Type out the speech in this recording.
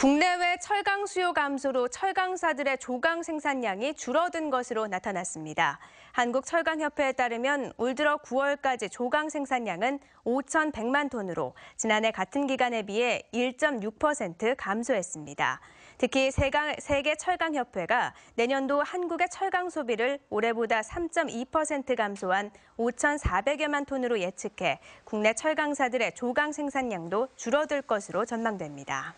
국내외 철강 수요 감소로 철강사들의 조강 생산량이 줄어든 것으로 나타났습니다. 한국철강협회에 따르면 올 들어 9월까지 조강 생산량은 5,100만 톤으로 지난해 같은 기간에 비해 1.6% 감소했습니다. 특히 세계 철강협회가 내년도 한국의 철강 소비를 올해보다 3.2% 감소한 5,400여만 톤으로 예측해 국내 철강사들의 조강 생산량도 줄어들 것으로 전망됩니다.